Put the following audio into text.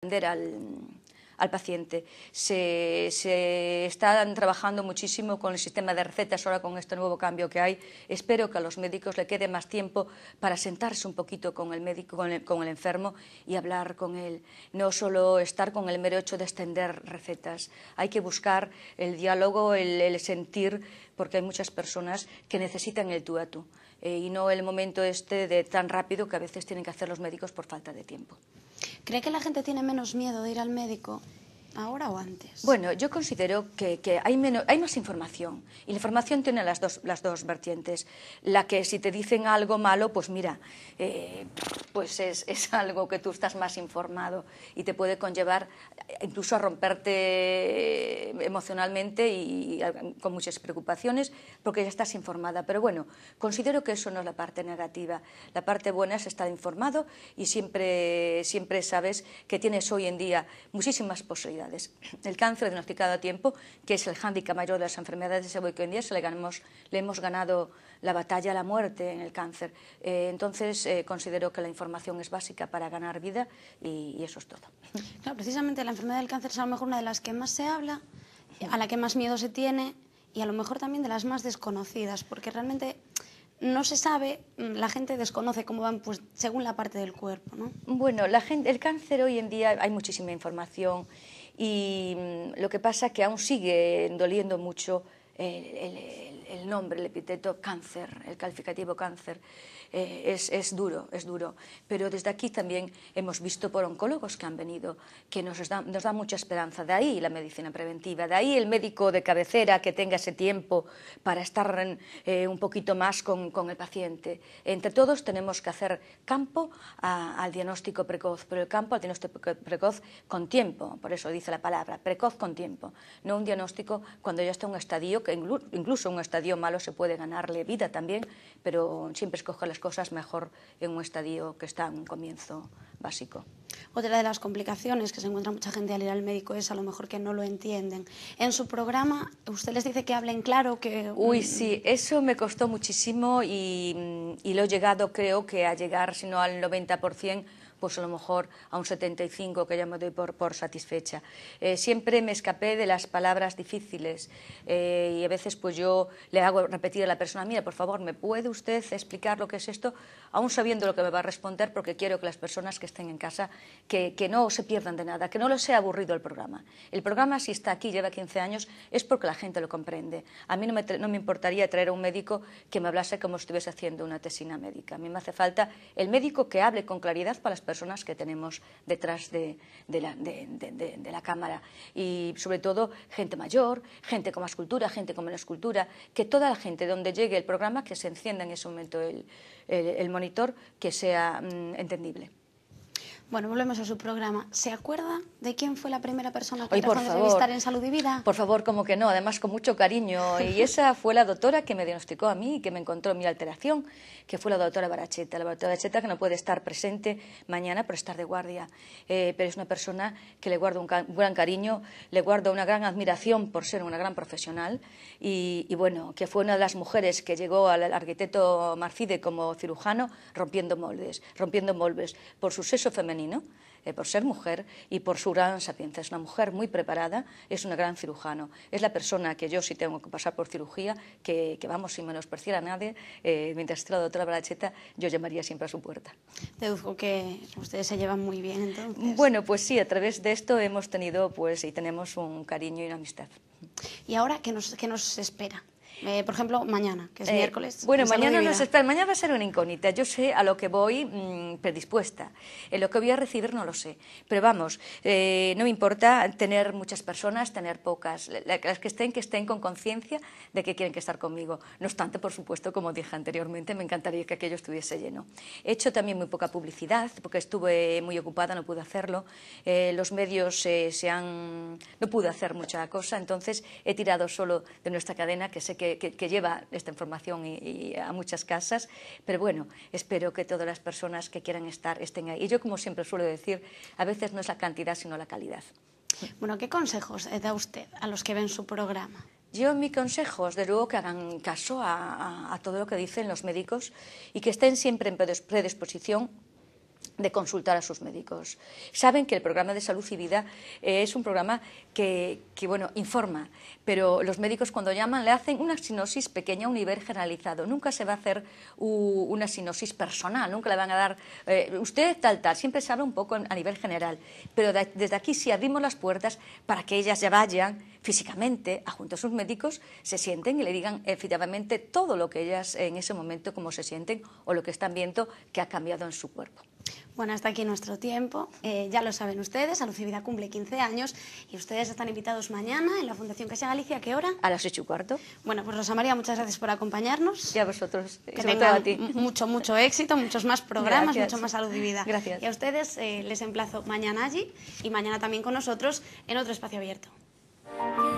al, paciente. Se, se, están trabajando muchísimo con el sistema de recetas ahora con este nuevo cambio que hay. Espero que a los médicos le quede más tiempo para sentarse un poquito con el médico, con el, enfermo y hablar con él. No solo estar con el mero hecho de extender recetas. Hay que buscar el diálogo, el, sentir, porque hay muchas personas que necesitan el tú a tú eh, y no el momento este de tan rápido que a veces tienen que hacer los médicos por falta de tiempo. ¿Cree que la gente tiene menos miedo de ir al médico ahora o antes? Bueno, yo considero que, hay, hay más información y la información tiene las dos, las dos vertientes. La que si te dicen algo malo, pues mira, eh, pues es, algo que tú estás más informado y te puede conllevar eh, incluso a romperte emocionalmente y, con muchas preocupaciones porque ya estás informada. Pero bueno, considero que eso no es la parte negativa. La parte buena es estar informado y siempre, siempre sabes que tienes hoy en día muchísimas posibilidades El cáncer diagnosticado a tiempo, que es el hándicap mayor de las enfermedades de que hoy en día le, hemos ganado la batalla a la muerte en el cáncer. Eh, entonces, eh, considero que la información es básica para ganar vida y, y eso es todo. Claro, precisamente la enfermedad del cáncer es a lo mejor una de las que más se habla, a la que más miedo se tiene y a lo mejor también de las más desconocidas, porque realmente no se sabe, mm, la gente desconoce cómo van pues, según la parte del cuerpo, ¿no? Bueno, la gente, el cáncer hoy en día hay muchísima información y mm, lo que pasa es que aún sigue doliendo mucho el, el el nombre, el epíteto cáncer, el calificativo cáncer, eh, es, es, duro, es duro. Pero desde aquí también hemos visto por oncólogos que han venido, que nos da, nos da mucha esperanza. De ahí la medicina preventiva, de ahí el médico de cabecera que tenga ese tiempo para estar eh, un poquito más con, con, el paciente. Entre todos tenemos que hacer campo al diagnóstico precoz, pero el campo al diagnóstico precoz con tiempo, por eso dice la palabra, precoz con tiempo, no un diagnóstico cuando ya está en un estadio, que incluso un estadio estadio malo se puede ganarle vida también, pero siempre escoja las cosas mejor en un estadio que está en un comienzo básico. Otra de las complicaciones que se encuentra mucha gente al ir al médico es a lo mejor que no lo entienden. En su programa, usted les dice que hablen claro, que... Mm, Uy, sí, eso me costó muchísimo mm, y, lo he llegado, creo que a llegar, si no al 90%, pues a lo mejor a un 75 que ya me doy por, satisfecha. Eh, siempre me escapé de las palabras difíciles eh, y a veces pues yo le hago repetir a la persona, mira, por favor, ¿me puede usted explicar lo que es esto? Aún sabiendo lo que me va a responder porque quiero que las personas que estén en casa, que, no se pierdan de nada, que no les sea aburrido el programa. El programa, si está aquí, lleva 15 años, es porque la gente lo comprende. A mí no me, importaría traer a un médico que me hablase como estuviese haciendo una tesina médica. A mí me hace falta el médico que hable con claridad para las personas que tenemos detrás de, la, cámara. Y sobre todo, gente mayor, gente con más cultura, gente con menos cultura, que toda la gente donde llegue el programa, que se encienda en ese momento el, monitor, que sea mm, entendible. Bueno, volvemos a su programa. ¿Se acuerda de quién fue la primera persona que Hoy, por estar entrevistar en Salud y Vida? Por favor, como que no, además con mucho cariño. Y esa fue la doctora que me diagnosticó a mí y que me encontró mi alteración, que fue la doctora Baracheta. La doctora Baracheta que no puede estar presente mañana por estar de guardia, eh, pero es una persona que le guardo un gran cariño, le guardo una gran admiración por ser una gran profesional y, y bueno, que fue una de las mujeres que llegó al arquitecto Marcide como cirujano rompiendo moldes, rompiendo moldes por su sexo femenino eh, por ser mujer y por su gran sapiencia. Es una mujer muy preparada, es una gran cirujano. Es la persona que yo, si tengo que pasar por cirugía, que, que vamos, sin menospreciar a nadie, eh, mientras esté la doctora Baracheta, yo llamaría siempre a su puerta. Deduzco que ustedes se llevan muy bien, Bueno, pues sí, a través de esto hemos tenido pues, y tenemos un cariño y una amistad. ¿Y ahora qué nos, qué nos espera? Eh, por ejemplo, mañana, que es eh, miércoles. Bueno, mañana va a ser una incógnita. Yo sé a lo que voy mm, predispuesta. lo que voy a recibir no lo sé. Pero vamos, eh, no me importa tener muchas personas, tener pocas. Las que estén, que estén con conciencia de que quieren que estar conmigo. No obstante, por supuesto, como dije anteriormente, me encantaría que aquello estuviese lleno. He hecho también muy poca publicidad, porque estuve muy ocupada, no pude hacerlo. los medios se han... no pude hacer mucha cosa, entonces he tirado solo de nuestra cadena, que sé que que, lleva esta información y, a muchas casas, pero bueno, espero que todas las personas que quieran estar estén ahí. Y yo, como siempre suelo decir, a veces no es la cantidad, sino la calidad. Bueno, ¿qué consejos da usted a los que ven su programa? Yo mi consejo es, de luego, que hagan caso a, todo lo que dicen los médicos y que estén siempre en predisposición de consultar a sus médicos. Saben que el programa de salud y vida eh, es un programa que, bueno, informa, pero los médicos cuando llaman le hacen una sinosis pequeña a un nivel generalizado. Nunca se va a hacer una sinosis personal, nunca le van a dar, eh, usted tal, tal, siempre se habla un poco a nivel general, pero desde aquí sí abrimos las puertas para que ellas ya vayan físicamente junto a sus médicos, se sienten y le digan efectivamente todo lo que ellas en ese momento, cómo se sienten o lo que están viendo que ha cambiado en su cuerpo. Bueno, hasta aquí nuestro tiempo. Eh, ya lo saben ustedes, vida cumple 15 años y ustedes están invitados mañana en la Fundación Casa Galicia. ¿A qué hora? A las 8 y cuarto. Bueno, pues Rosa María, muchas gracias por acompañarnos. Y a vosotros. Eh, que que tengan a ti. mucho, mucho éxito, muchos más programas, mucho más vida Gracias. Y a ustedes eh, les emplazo mañana allí y mañana también con nosotros en otro espacio abierto. 也。